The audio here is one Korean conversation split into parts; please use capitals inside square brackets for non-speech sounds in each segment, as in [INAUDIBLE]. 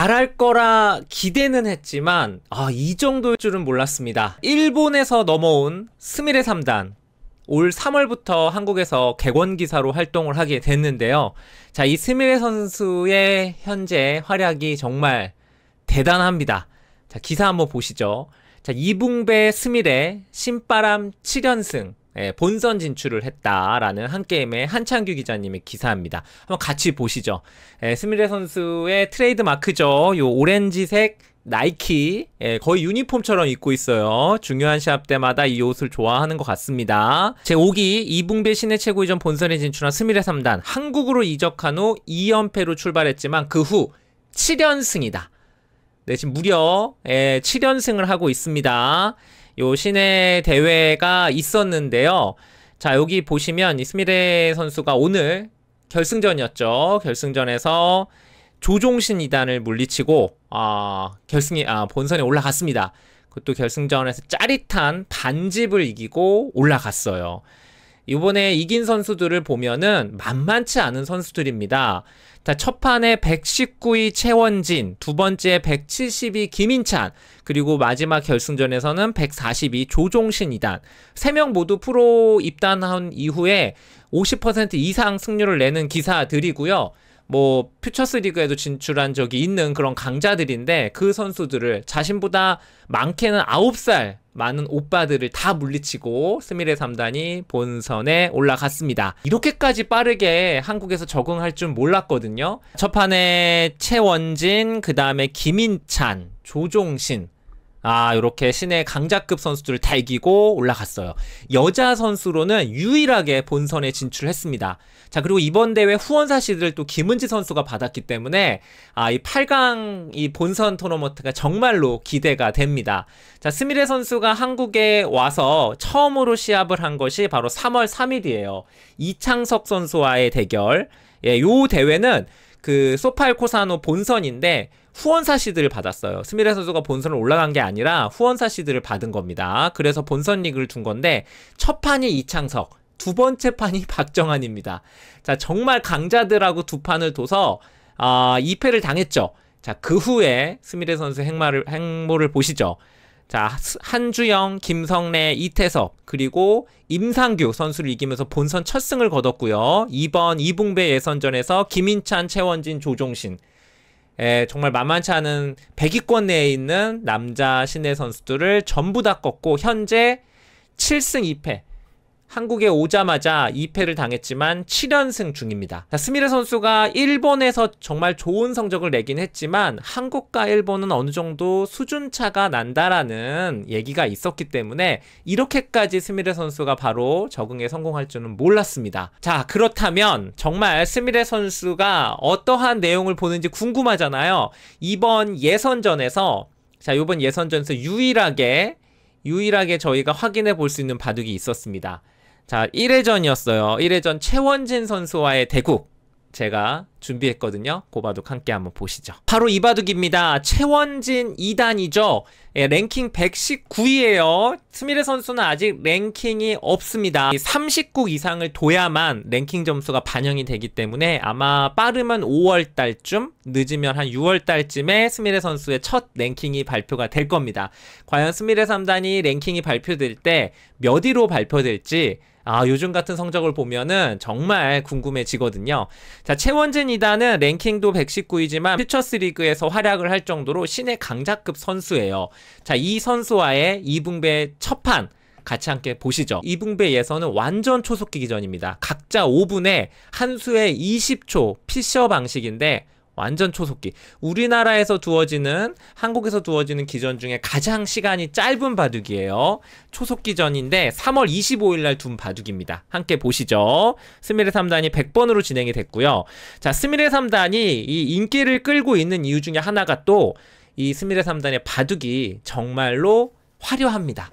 잘할 거라 기대는 했지만 아, 이 정도일 줄은 몰랐습니다. 일본에서 넘어온 스미레 3단 올 3월부터 한국에서 객원 기사로 활동을 하게 됐는데요. 자, 이 스미레 선수의 현재 활약이 정말 대단합니다. 자, 기사 한번 보시죠. 자, 이붕배 스미레 신바람 7연승 예, 본선 진출을 했다라는 한 게임의 한창규 기자님의 기사입니다. 한번 같이 보시죠. 예, 스미레 선수의 트레이드 마크죠. 요 오렌지색 나이키 예, 거의 유니폼처럼 입고 있어요. 중요한 시합 때마다 이 옷을 좋아하는 것 같습니다. 제5기 이붕배 시내 최고 이전 본선에 진출한 스미레 3단 한국으로 이적한 후 2연패로 출발했지만 그 후 7연승이다. 네, 지금 무려 예, 7연승을 하고 있습니다. 요 시내 대회가 있었는데요. 자, 여기 보시면 이 스미레 선수가 오늘 결승전이었죠. 결승전에서 조종신 이단을 물리치고 아, 결승에 아, 본선에 올라갔습니다. 그것도 결승전에서 짜릿한 반집을 이기고 올라갔어요. 이번에 이긴 선수들을 보면은 만만치 않은 선수들입니다. 자, 첫 판에 119위 채원진두 번째 172 김인찬, 그리고 마지막 결승전에서는 142 조종신이단. 세 명 모두 프로 입단한 이후에 50% 이상 승률을 내는 기사들이고요. 뭐 퓨처스 리그에도 진출한 적이 있는 그런 강자들인데 그 선수들을 자신보다 많게는 9살 많은 오빠들을 다 물리치고 스미레 3단이 본선에 올라갔습니다. 이렇게까지 빠르게 한국에서 적응할 줄 몰랐거든요. 첫 판에 최원진, 그 다음에 김인찬, 조종신, 아, 이렇게 시내 강자급 선수들을 다 이기고 올라갔어요. 여자 선수로는 유일하게 본선에 진출했습니다. 자, 그리고 이번 대회 후원 사실을 또 김은지 선수가 받았기 때문에 아, 이 8강 이 본선 토너먼트가 정말로 기대가 됩니다. 자, 스미레 선수가 한국에 와서 처음으로 시합을 한 것이 바로 3월 3일이에요. 이창석 선수와의 대결. 예, 요 대회는 그 소팔 코사노 본선인데 후원사 시드를 받았어요. 스미레 선수가 본선을 올라간 게 아니라 후원사 시드를 받은 겁니다. 그래서 본선 리그를 둔 건데 첫 판이 이창석, 두 번째 판이 [LAUGHS] 박정환입니다. 자, 정말 강자들하고 두 판을 둬서 아, 2패를 당했죠. 자, 그 후에 스미레 선수 행마를, 행보를 보시죠. 자, 한주영, 김성래, 이태섭, 그리고 임상규 선수를 이기면서 본선 첫 승을 거뒀고요. 2번 이붕배 예선전에서 김인찬, 최원진, 조종신 에, 정말 만만치 않은 100위권 내에 있는 남자 신내 선수들을 전부 다 꺾고 현재 7승 2패 한국에 오자마자 2패를 당했지만 7연승 중입니다. 자, 스미레 선수가 일본에서 정말 좋은 성적을 내긴 했지만 한국과 일본은 어느 정도 수준 차가 난다라는 얘기가 있었기 때문에 이렇게까지 스미레 선수가 바로 적응에 성공할 줄은 몰랐습니다. 자 그렇다면 정말 스미레 선수가 어떠한 내용을 보는지 궁금하잖아요. 이번 예선전에서 자 이번 예선전에서 유일하게 유일하게 저희가 확인해 볼 수 있는 바둑이 있었습니다. 자, 1회전이었어요. 1회전 최원진 선수와의 대국. 제가 준비했거든요. 고바둑 함께 한번 보시죠. 바로 이 바둑입니다. 최원진 2단이죠. 예, 랭킹 1 1 9위에요 스미레 선수는 아직 랭킹이 없습니다. 30국 이상을 둬야만 랭킹 점수가 반영이 되기 때문에 아마 빠르면 5월 달쯤, 늦으면 한 6월 달쯤에 스미레 선수의 첫 랭킹이 발표가 될 겁니다. 과연 스미레 3단이 랭킹이 발표될 때 몇 위로 발표될지 아, 요즘 같은 성적을 보면은 정말 궁금해지거든요. 자, 최원진 이단은 랭킹도 119이지만 퓨처스 리그에서 활약을 할 정도로 신의 강자급 선수예요. 자, 이 선수와의 이붕배 첫판 같이 함께 보시죠. 이붕배 예선은 완전 초속기 기전입니다. 각자 5분에 한 수에 20초 피셔 방식인데 완전 초속기. 우리나라에서 두어지는 한국에서 두어지는 기전 중에 가장 시간이 짧은 바둑이에요. 초속기전인데 3월 25일 날 둔 바둑입니다. 함께 보시죠. 스미레 3단이 100번으로 진행이 됐고요. 자, 스미레 3단이 이 인기를 끌고 있는 이유 중에 하나가 또 이 스미레 3단의 바둑이 정말로 화려합니다.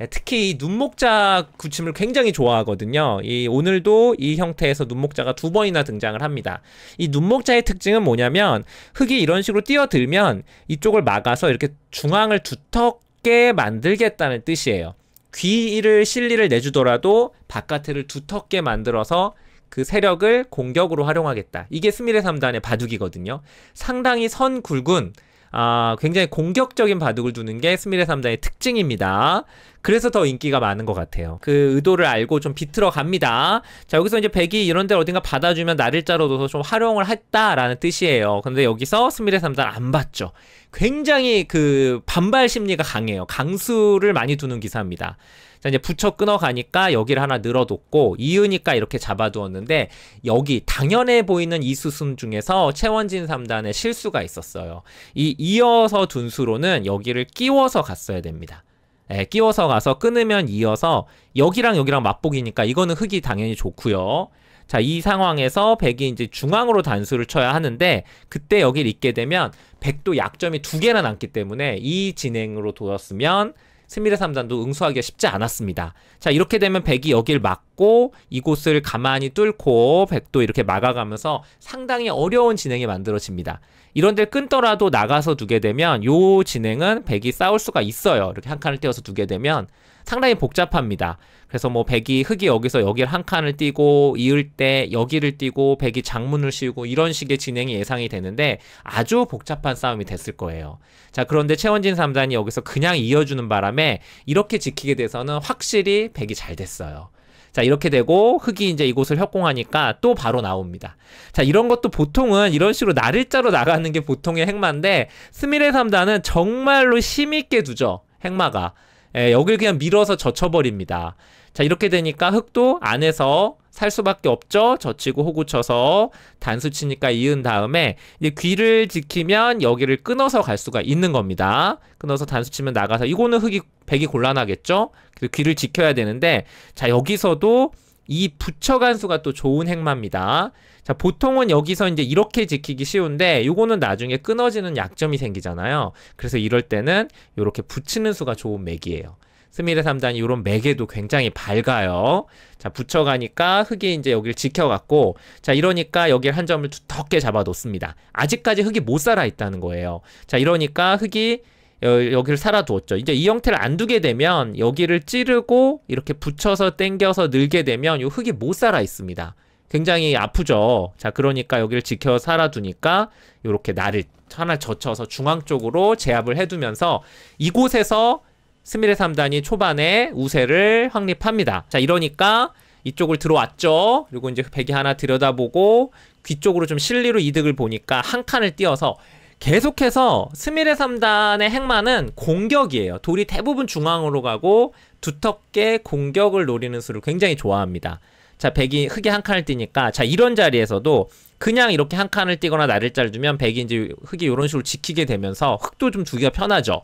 예, 특히 이 눈목자 구침을 굉장히 좋아하거든요. 이 오늘도 이 형태에서 눈목자가 두 번이나 등장을 합니다. 이 눈목자의 특징은 뭐냐면 흙이 이런 식으로 뛰어들면 이쪽을 막아서 이렇게 중앙을 두텁게 만들겠다는 뜻이에요. 귀를 실리를 내주더라도 바깥을 두텁게 만들어서 그 세력을 공격으로 활용하겠다. 이게 스미레 3단의 바둑이거든요. 상당히 선 굵은 아, 굉장히 공격적인 바둑을 두는 게 스미레 3단의 특징입니다. 그래서 더 인기가 많은 것 같아요. 그 의도를 알고 좀 비틀어 갑니다. 자, 여기서 이제 백이 이런 데를 어딘가 받아주면 나를 자로 둬서 좀 활용을 했다라는 뜻이에요. 근데 여기서 스미레 3단 안 받죠. 굉장히 그 반발 심리가 강해요. 강수를 많이 두는 기사입니다. 자, 이제 붙여 끊어가니까 여기를 하나 늘어뒀고 이으니까 이렇게 잡아두었는데 여기 당연해 보이는 이 수순 중에서 채원진 3단의 실수가 있었어요. 이 이어서 둔 수로는 여기를 끼워서 갔어야 됩니다. 예, 끼워서 가서 끊으면 이어서 여기랑 여기랑 맞보기니까 이거는 흙이 당연히 좋고요. 자, 이 상황에서 백이 이제 중앙으로 단수를 쳐야 하는데 그때 여기를 잇게 되면 백도 약점이 두 개나 남기 때문에 이 진행으로 돌았으면 스미레 삼단도 응수하기가 쉽지 않았습니다. 자 이렇게 되면 백이 여길 막고 이곳을 가만히 뚫고 백도 이렇게 막아가면서 상당히 어려운 진행이 만들어집니다. 이런 데 끊더라도 나가서 두게 되면 요 진행은 백이 싸울 수가 있어요. 이렇게 한 칸을 떼어서 두게 되면 상당히 복잡합니다. 그래서 뭐 백이 흙이 여기서 여기를 한 칸을 띄고 이을 때 여기를 띄고 백이 장문을 씌우고 이런 식의 진행이 예상이 되는데 아주 복잡한 싸움이 됐을 거예요. 자 그런데 최원진 3단이 여기서 그냥 이어주는 바람에 이렇게 지키게 돼서는 확실히 백이 잘 됐어요. 자 이렇게 되고 흙이 이제 이곳을 협공하니까 또 바로 나옵니다 자 이런 것도 보통은 이런 식으로 날일자로 나가는 게 보통의 행마인데 스미레3단은 정말로 힘있게 두죠 행마가 예, 여를 그냥 밀어서 젖혀버립니다. 자, 이렇게 되니까 흙도 안에서 살 수밖에 없죠. 젖히고 호구 쳐서 단수 치니까 이은 다음에 이제 귀를 지키면 여기를 끊어서 갈 수가 있는 겁니다. 끊어서 단수 치면 나가서 이거는 흙이 백이 곤란하겠죠. 그래서 귀를 지켜야 되는데 자, 여기서도 이 부처 간수가 또 좋은 행마입니다. 자, 보통은 여기서 이제 이렇게 지키기 쉬운데 요거는 나중에 끊어지는 약점이 생기잖아요. 그래서 이럴 때는 요렇게 붙이는 수가 좋은 맥이에요. 스미레 3단이 요런 맥에도 굉장히 밝아요. 자, 붙여가니까 흙이 이제 여기를 지켜갖고 자, 이러니까 여길 한 점을 두텁게 잡아놓습니다. 아직까지 흙이 못 살아있다는 거예요. 자, 이러니까 흙이 여, 기를 살아두었죠. 이제 이 형태를 안 두게 되면 여기를 찌르고 이렇게 붙여서 당겨서 늘게 되면 이 흙이 못 살아 있습니다. 굉장히 아프죠. 자, 그러니까 여기를 지켜 살아두니까 이렇게 나를 하나 젖혀서 중앙 쪽으로 제압을 해두면서 이곳에서 스미레 3단이 초반에 우세를 확립합니다. 자, 이러니까 이쪽을 들어왔죠. 그리고 이제 백이 그 하나 들여다보고 귀 쪽으로 좀 실리로 이득을 보니까 한 칸을 띄어서 계속해서 스미레 3단의 행마는 공격이에요. 돌이 대부분 중앙으로 가고 두텁게 공격을 노리는 수를 굉장히 좋아합니다. 자, 백이 흑이 한 칸을 띄니까 자, 이런 자리에서도 그냥 이렇게 한 칸을 띄거나 날일자를 주면 백이 이제 흑이 이런 식으로 지키게 되면서 흑도 좀 두기가 편하죠.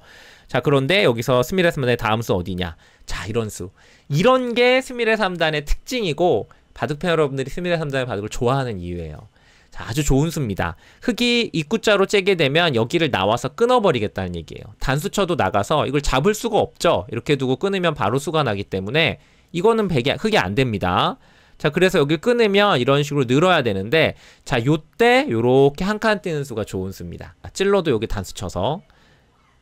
자, 그런데 여기서 스미레 3단의 다음 수 어디냐? 자, 이런 수. 이런 게 스미레 3단의 특징이고 바둑팬 여러분들이 스미레 3단의 바둑을 좋아하는 이유예요. 자, 아주 좋은 수입니다. 흙이 입구자로 째게 되면 여기를 나와서 끊어버리겠다는 얘기예요. 단수쳐도 나가서 이걸 잡을 수가 없죠. 이렇게 두고 끊으면 바로 수가 나기 때문에 이거는 백이, 흙이 안 됩니다. 자, 그래서 여기를 끊으면 이런 식으로 늘어야 되는데 자, 요때 요렇게 한칸 뛰는 수가 좋은 수입니다. 아, 찔러도 여기 단수쳐서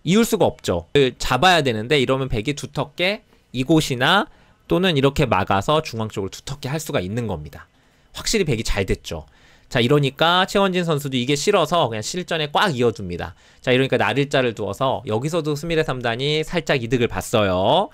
이을 수가 없죠. 잡아야 되는데 이러면 백이 두텁게 이곳이나 또는 이렇게 막아서 중앙 쪽을 두텁게 할 수가 있는 겁니다. 확실히 백이 잘 됐죠. 자 이러니까 최원진 선수도 이게 싫어서 그냥 실전에 꽉 이어줍니다. 자 이러니까 나를자를 두어서 여기서도 스미레 3단이 살짝 이득을 봤어요.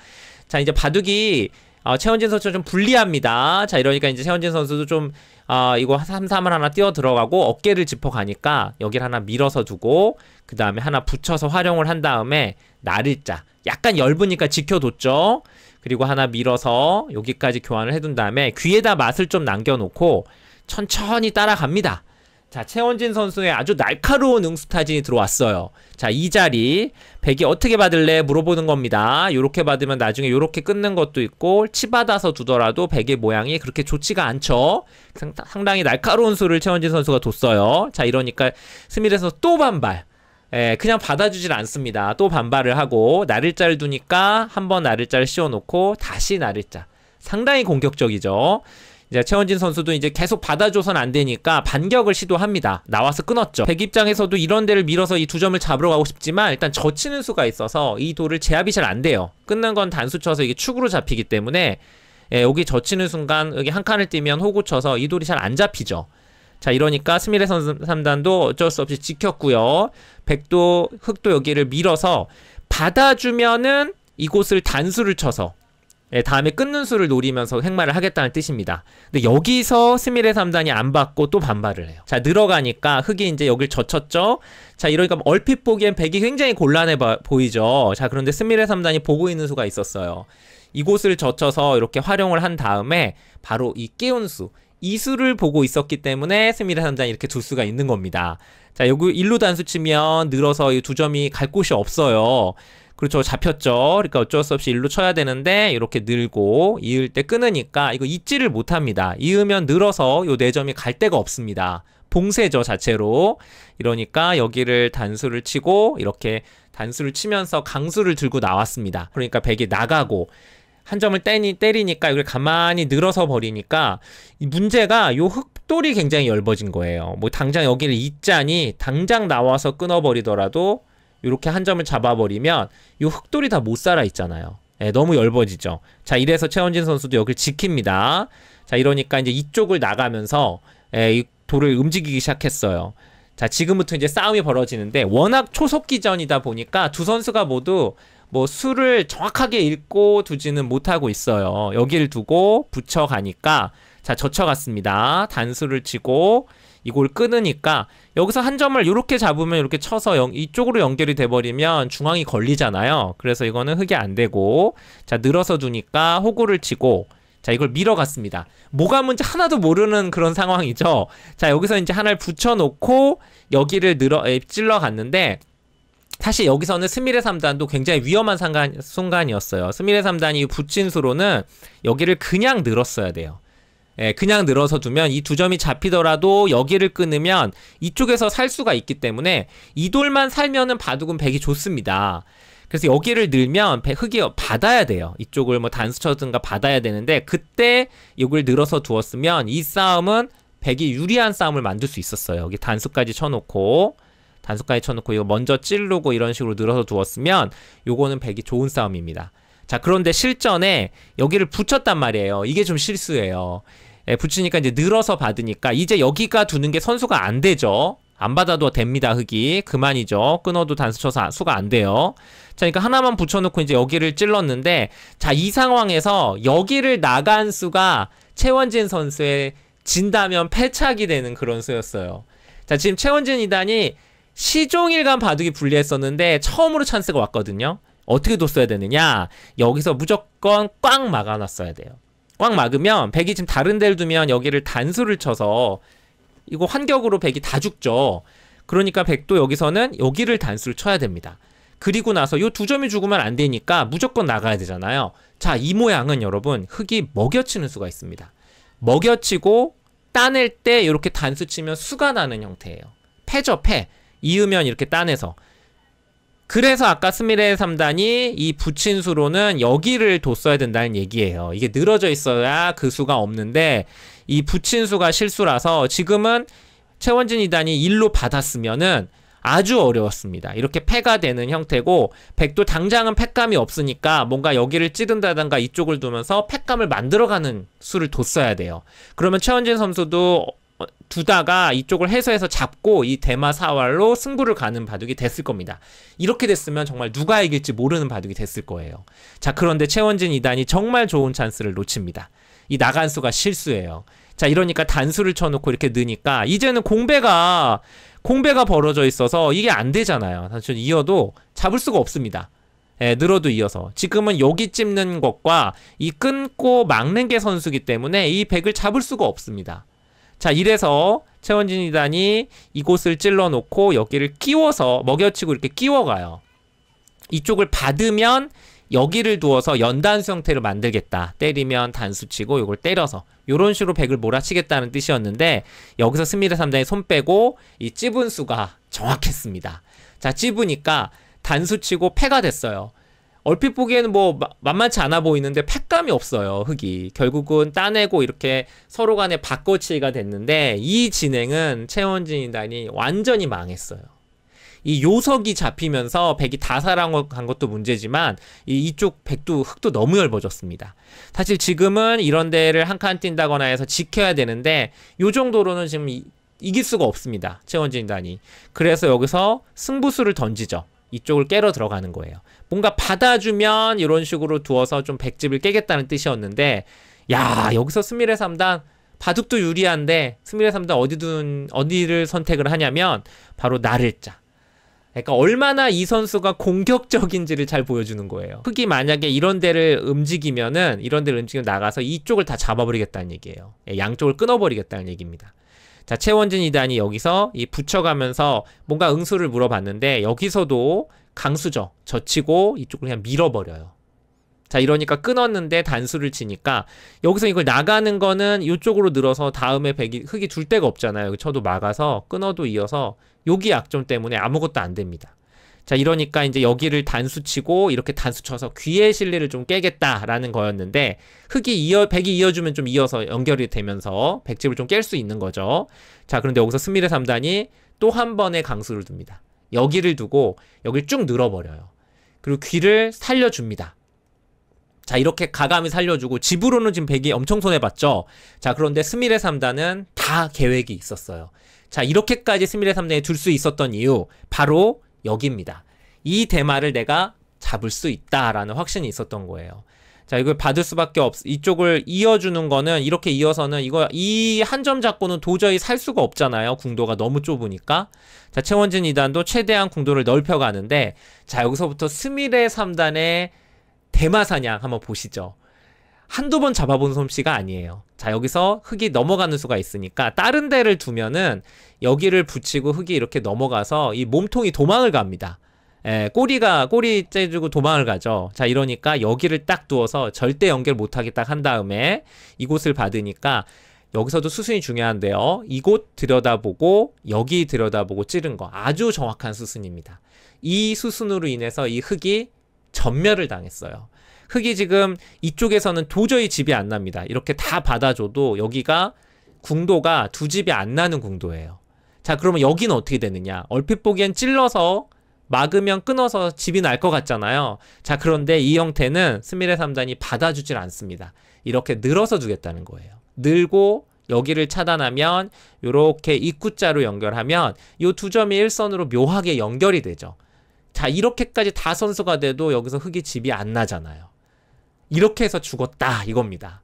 자 이제 바둑이 어, 최원진 선수가 좀 불리합니다. 자 이러니까 이제 최원진 선수도 좀 아, 어, 이거 3-3을 하나 띄어 들어가고 어깨를 짚어 가니까 여기를 하나 밀어서 두고 그 다음에 하나 붙여서 활용을 한 다음에 나를자 약간 열으니까 지켜뒀죠. 그리고 하나 밀어서 여기까지 교환을 해둔 다음에 귀에다 맛을 좀 남겨놓고 천천히 따라갑니다. 자, 최원진 선수의 아주 날카로운 응수타진이 들어왔어요. 자, 이 자리 백이 어떻게 받을래 물어보는 겁니다. 요렇게 받으면 나중에 요렇게 끊는 것도 있고 치받아서 두더라도 백의 모양이 그렇게 좋지가 않죠. 상당히 날카로운 수를 최원진 선수가 뒀어요. 자, 이러니까 스밀에서 또 반발. 예, 그냥 받아주질 않습니다. 또 반발을 하고 나를자를 두니까 한번 나를자를 씌워놓고 다시 나를자. 상당히 공격적이죠. 이제 최원진 선수도 이제 계속 받아줘선 안 되니까 반격을 시도합니다. 나와서 끊었죠. 백 입장에서도 이런 데를 밀어서 이 두 점을 잡으러 가고 싶지만 일단 젖히는 수가 있어서 이 돌을 제압이 잘 안 돼요. 끝난 건 단수 쳐서 이게 축으로 잡히기 때문에 예, 여기 젖히는 순간 여기 한 칸을 뛰면 호구 쳐서 이 돌이 잘 안 잡히죠. 자 이러니까 스미레 선수 3단도 어쩔 수 없이 지켰고요. 백도 흑도 여기를 밀어서 받아주면은 이곳을 단수를 쳐서 예, 다음에 끊는 수를 노리면서 행마를 하겠다는 뜻입니다. 근데 여기서 스밀의 3단이 안 받고 또 반발을 해요. 자, 늘어가니까 흙이 이제 여길 젖혔죠? 자, 이러니까 얼핏 보기엔 백이 굉장히 곤란해 보이죠? 자, 그런데 스밀의 3단이 보고 있는 수가 있었어요. 이곳을 젖혀서 이렇게 활용을 한 다음에 바로 이 깨운 수, 이 수를 보고 있었기 때문에 스밀의 3단이 이렇게 둘 수가 있는 겁니다. 자, 여기 일로 단수 치면 늘어서 이 두 점이 갈 곳이 없어요. 그렇죠. 잡혔죠. 그러니까 어쩔 수 없이 일로 쳐야 되는데 이렇게 늘고 이을 때 끊으니까 이거 잊지를 못합니다. 이으면 늘어서 요4점이갈 데가 없습니다. 봉쇄죠 자체로 이러니까 여기를 단수를 치고 이렇게 단수를 치면서 강수를 들고 나왔습니다 그러니까 백이 나가고 한 점을 때리, 때리니까 이걸 가만히 늘어서 버리니까 이 문제가 요 흑돌이 굉장히 얇아진 거예요 뭐 당장 여기를 잊자니 당장 나와서 끊어버리더라도 이렇게 한 점을 잡아버리면 이 흑돌이 다 못 살아 있잖아요. 네, 예, 너무 열버지죠. 자 이래서 최원진 선수도 여기를 지킵니다. 자 이러니까 이제 이쪽을 나가면서 에, 예, 이 돌을 움직이기 시작했어요. 자 지금부터 이제 싸움이 벌어지는데 워낙 초속기전이다 보니까 두 선수가 모두 뭐 수를 정확하게 읽고 두지는 못하고 있어요. 여기를 두고 붙여가니까 자 젖혀갔습니다. 단수를 치고 이걸 끊으니까 여기서 한 점을 이렇게 잡으면 이렇게 쳐서 영, 이쪽으로 연결이 돼버리면 중앙이 걸리잖아요. 그래서 이거는 흙이 안 되고 자 늘어서 두니까 호구를 치고 자 이걸 밀어갔습니다. 뭐가 뭔지 하나도 모르는 그런 상황이죠. 자 여기서 이제 하나를 붙여놓고 여기를 늘어 찔러 갔는데 사실 여기서는 스미레 3단도 굉장히 위험한 상관 순간이었어요. 스미레 3단이 붙인 수로는 여기를 그냥 늘었어야 돼요. 예, 그냥 늘어서 두면 이 두 점이 잡히더라도 여기를 끊으면 이쪽에서 살 수가 있기 때문에 이 돌만 살면은 바둑은 백이 좋습니다. 그래서 여기를 늘면 흑이 받아야 돼요. 이쪽을 뭐 단수쳐든가 받아야 되는데 그때 이걸 늘어서 두었으면 이 싸움은 백이 유리한 싸움을 만들 수 있었어요. 여기 단수까지 쳐놓고 단수까지 쳐놓고 이거 먼저 찌르고 이런 식으로 늘어서 두었으면 요거는 백이 좋은 싸움입니다. 자, 그런데 실전에 여기를 붙였단 말이에요. 이게 좀 실수예요. 예, 붙이니까 이제 늘어서 받으니까 이제 여기가 두는 게 선수가 안 되죠. 안 받아도 됩니다. 흙이 그만이죠. 끊어도 단수 쳐서 수가 안 돼요. 자, 그러니까 하나만 붙여놓고 이제 여기를 찔렀는데 자 이 상황에서 여기를 나간 수가 최원진 선수의 진다면 패착이 되는 그런 수였어요. 자 지금 최원진 이단이 시종일간 바둑이 불리했었는데 처음으로 찬스가 왔거든요. 어떻게 뒀어야 되느냐? 여기서 무조건 꽉 막아놨어야 돼요. 꽉 막으면 백이 지금 다른 데를 두면 여기를 단수를 쳐서 이거 환격으로 백이 다 죽죠. 그러니까 백도 여기서는 여기를 단수를 쳐야 됩니다. 그리고 나서 요 두 점이 죽으면 안 되니까 무조건 나가야 되잖아요. 자, 이 모양은 여러분 흙이 먹여치는 수가 있습니다. 먹여치고 따낼 때 이렇게 단수 치면 수가 나는 형태예요. 패죠, 패. 이으면 이렇게 따내서. 그래서 아까 스미레의 3단이 이 붙인 수로는 여기를 뒀어야 된다는 얘기예요. 이게 늘어져 있어야 그 수가 없는데 이 붙인 수가 실수라서 지금은 최원진 2단이 1로 받았으면은 아주 어려웠습니다. 이렇게 패가 되는 형태고 백도 당장은 패감이 없으니까 뭔가 여기를 찌른다던가 이쪽을 두면서 패감을 만들어가는 수를 뒀어야 돼요. 그러면 최원진 선수도 어, 두다가 이쪽을 해서해서 잡고 이 대마 사활로 승부를 가는 바둑이 됐을 겁니다. 이렇게 됐으면 정말 누가 이길지 모르는 바둑이 됐을 거예요. 자, 그런데 최원진 2단이 정말 좋은 찬스를 놓칩니다. 이 나간수가 실수예요. 자, 이러니까 단수를 쳐놓고 이렇게 느니까 이제는 공배가 공배가 벌어져 있어서 이게 안 되잖아요. 사실 이어도 잡을 수가 없습니다. 예, 늘어도 이어서 지금은 여기 찝는 것과 이 끊고 막는 게 선수기 때문에 이 백을 잡을 수가 없습니다. 자, 이래서 최원진 이단이 이곳을 찔러놓고 여기를 끼워서 먹여치고 이렇게 끼워가요. 이쪽을 받으면 여기를 두어서 연단수 형태로 만들겠다. 때리면 단수치고 이걸 때려서 이런 식으로 백을 몰아치겠다는 뜻이었는데 여기서 스미르 3단이 손 빼고 이 찝은 수가 정확했습니다. 자 찝으니까 단수치고 패가 됐어요. 얼핏 보기에는 뭐 만만치 않아 보이는데 팩감이 없어요 흙이 결국은 따내고 이렇게 서로 간에 바꿔치기가 됐는데 이 진행은 채원진인단이 완전히 망했어요 이 요석이 잡히면서 백이 다살한 것도 문제지만 이, 이쪽 백도 흙도 너무 넓어졌습니다 사실 지금은 이런 데를 한 칸 뛴다거나 해서 지켜야 되는데 요 정도로는 지금 이, 이길 수가 없습니다. 채원진인단이 그래서 여기서 승부수를 던지죠. 이쪽을 깨러 들어가는 거예요. 뭔가 받아주면 이런 식으로 두어서 좀 백집을 깨겠다는 뜻이었는데 야 여기서 스미레 3단 바둑도 유리한데 스미레 3단 어디 둔 어디를 선택을 하냐면 바로 나를 짜. 그러니까 얼마나 이 선수가 공격적인지를 잘 보여주는 거예요. 흑이 만약에 이런 데를 움직이면은 이런 데를 움직이면 나가서 이쪽을 다 잡아버리겠다는 얘기예요. 예, 양쪽을 끊어버리겠다는 얘기입니다. 자, 채원진 이단이 여기서 이 붙여가면서 뭔가 응수를 물어봤는데 여기서도 강수죠. 젖히고 이쪽을 그냥 밀어버려요. 자 이러니까 끊었는데 단수를 치니까 여기서 이걸 나가는 거는 이쪽으로 늘어서 다음에 백이 흙이 둘 데가 없잖아요. 쳐도 막아서 끊어도 이어서 여기 약점 때문에 아무것도 안 됩니다. 자, 이러니까 이제 여기를 단수 치고 이렇게 단수 쳐서 귀의 실리를좀 깨겠다라는 거였는데 흙이 이어 백이 이어주면 좀 이어서 연결이 되면서 백집을 좀 깰 수 있는 거죠. 자, 그런데 여기서 스미레 3단이 또 한 번의 강수를 둡니다. 여기를 두고 여기를 쭉 늘어버려요. 그리고 귀를 살려줍니다. 자, 이렇게 가감히 살려주고 집으로는 지금 백이 엄청 손해 봤죠. 자, 그런데 스미레 3단은 다 계획이 있었어요. 자, 이렇게까지 스미레 3단에 둘 수 있었던 이유 바로 여깁니다. 이 대마를 내가 잡을 수 있다라는 확신이 있었던 거예요. 자, 이걸 받을 수밖에 없, 이쪽을 이어주는 거는, 이렇게 이어서는, 이거, 이 한 점 잡고는 도저히 살 수가 없잖아요. 궁도가 너무 좁으니까. 자, 채원진 2단도 최대한 궁도를 넓혀가는데, 자, 여기서부터 스미레 3단의 대마사냥 한번 보시죠. 한두 번 잡아본 솜씨가 아니에요. 자, 여기서 흙이 넘어가는 수가 있으니까 다른 데를 두면은 여기를 붙이고 흙이 이렇게 넘어가서 이 몸통이 도망을 갑니다. 예, 꼬리가 꼬리 째주고 도망을 가죠. 자, 이러니까 여기를 딱 두어서 절대 연결 못하게 딱 한 다음에 이곳을 받으니까 여기서도 수순이 중요한데요. 이곳 들여다보고 여기 들여다보고 찌른 거 아주 정확한 수순입니다. 이 수순으로 인해서 이 흙이 전멸을 당했어요. 흙이 지금 이쪽에서는 도저히 집이 안 납니다. 이렇게 다 받아줘도 여기가 궁도가 두 집이 안 나는 궁도예요. 자 그러면 여기는 어떻게 되느냐 얼핏 보기엔 찔러서 막으면 끊어서 집이 날 것 같잖아요 자 그런데 이 형태는 스미레 3단이 받아주질 않습니다 이렇게 늘어서 두겠다는 거예요 늘고 여기를 차단하면 이렇게 입구자로 연결하면 이 두 점이 일선으로 묘하게 연결이 되죠 자 이렇게까지 다 선수가 돼도 여기서 흙이 집이 안 나잖아요 이렇게 해서 죽었다 이겁니다.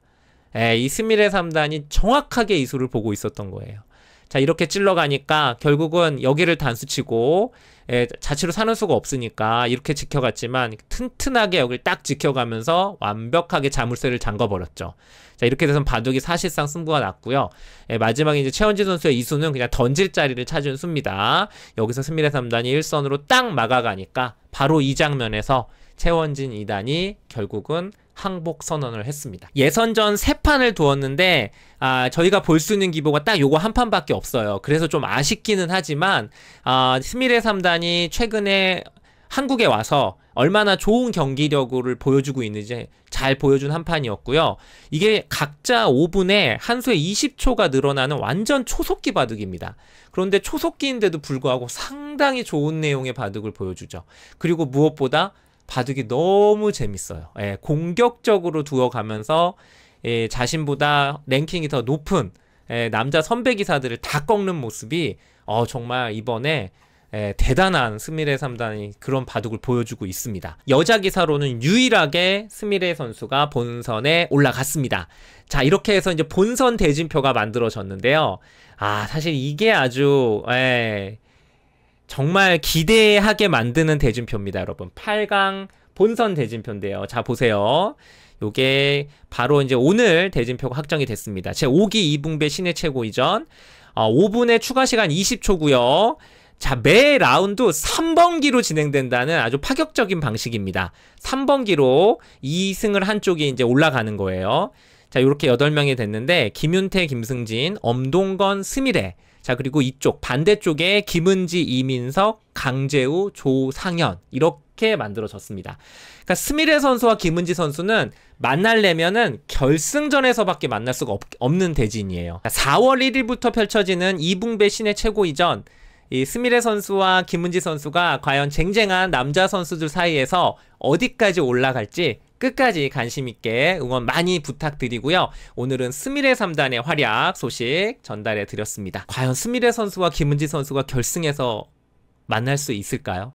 에, 예, 이스미레 3단이 정확하게 이수를 보고 있었던 거예요. 자 이렇게 찔러가니까 결국은 여기를 단수치고 에, 예, 자체로 사는 수가 없으니까 이렇게 지켜갔지만 튼튼하게 여기를 딱 지켜가면서 완벽하게 자물쇠를 잠궈버렸죠. 자 이렇게 돼서 바둑이 사실상 승부가 났고요. 에, 예, 마지막에 이제 최원진 선수의 이수는 그냥 던질 자리를 찾은 수입니다. 여기서 스미레 3단이 1선으로 딱 막아가니까 바로 이 장면에서 최원진 2단이 결국은 항복 선언을 했습니다. 예선전 3판을 두었는데 아, 저희가 볼 수 있는 기보가 딱 요거 한 판밖에 없어요. 그래서 좀 아쉽기는 하지만 아, 스미레 3단이 최근에 한국에 와서 얼마나 좋은 경기력을 보여주고 있는지 잘 보여준 한 판이었고요. 이게 각자 5분에 한수에 20초가 늘어나는 완전 초속기 바둑입니다. 그런데 초속기인데도 불구하고 상당히 좋은 내용의 바둑을 보여주죠. 그리고 무엇보다 바둑이 너무 재밌어요. 예, 공격적으로 두어가면서 예, 자신보다 랭킹이 더 높은 예, 남자 선배 기사들을 다 꺾는 모습이 어, 정말 이번에 예, 대단한 스미레 3단이 그런 바둑을 보여주고 있습니다. 여자 기사로는 유일하게 스미레 선수가 본선에 올라갔습니다. 자, 이렇게 해서 이제 본선 대진표가 만들어졌는데요. 아, 사실 이게 아주, 예, 정말 기대하게 만드는 대진표입니다, 여러분. 8강 본선 대진표인데요. 자, 보세요. 요게 바로 이제 오늘 대진표가 확정이 됐습니다. 제 5기 2분배 신의 최고 이전. 어, 5분의 추가 시간 20초고요. 자, 매 라운드 3번기로 진행된다는 아주 파격적인 방식입니다. 3번기로 2승을 한쪽이 이제 올라가는 거예요. 자, 요렇게 8명이 됐는데 김윤태, 김승진, 엄동건, 스미래 자, 그리고 이쪽 반대쪽에 김은지, 이민석, 강재우, 조상현 이렇게 만들어졌습니다. 그러니까 스미레 선수와 김은지 선수는 만날려면은 결승전에서밖에 만날 수가 없, 는 대진이에요. 4월 그러니까 1일부터 펼쳐지는 이붕배 신의 최고이전 이 스미레 선수와 김은지 선수가 과연 쟁쟁한 남자 선수들 사이에서 어디까지 올라갈지 끝까지 관심 있게 응원 많이 부탁드리고요. 오늘은 스미레 3단의 활약 소식 전달해 드렸습니다. 과연 스미레 선수와 김은지 선수가 결승에서 만날 수 있을까요?